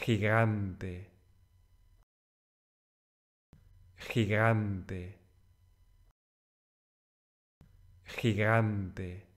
gigante, gigante, gigante.